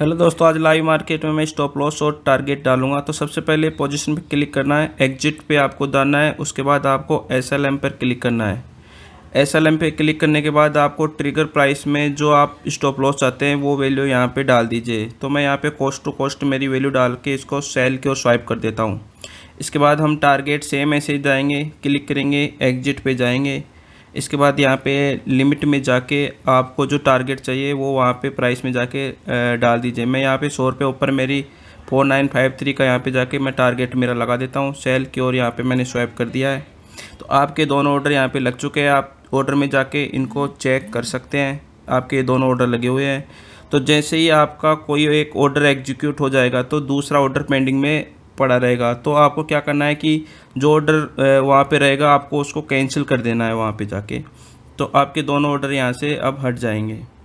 hello दोस्तों आज live market में मैं स्टॉप लॉस और टारगेट डालूंगा तो सबसे पहले पोजीशन पर क्लिक करना है एग्जिट पे आपको दाना है उसके बाद आपको एस एल एम पर क्लिक करना है एस एल एम पे क्लिक करने के बाद आपको ट्रिगर प्राइस में जो आप स्टॉप लॉस चाहते हैं वो वैल्यू यहाँ पे डाल दीजिए तो मैं यहाँ पे कॉस्ट टू कॉस्ट मेरी वैल्यू डाल के इसको सेल की ओर स्वाइप कर देता हूँ इसके बाद हम टारगेट सेम ऐसे ही जाएंगे क्लिक करेंगे एग्जिट पर जाएंगे इसके बाद यहाँ पे लिमिट में जाके आपको जो टारगेट चाहिए वो वहाँ पे प्राइस में जाके डाल दीजिए मैं यहाँ पे सौ रुपये ऊपर मेरी फोर नाइन फाइव थ्री का यहाँ पे जाके मैं टारगेट मेरा लगा देता हूँ सेल की ओर यहाँ पे मैंने स्वैप कर दिया है तो आपके दोनों ऑर्डर यहाँ पे लग चुके हैं आप ऑर्डर में जाके इनको चेक कर सकते हैं आपके दोनों ऑर्डर लगे हुए हैं तो जैसे ही आपका कोई एक ऑर्डर एग्जीक्यूट हो जाएगा तो दूसरा ऑर्डर पेंडिंग में पड़ा रहेगा तो आपको क्या करना है कि जो ऑर्डर वहाँ पे रहेगा आपको उसको कैंसिल कर देना है वहाँ पे जाके तो आपके दोनों ऑर्डर यहाँ से अब हट जाएंगे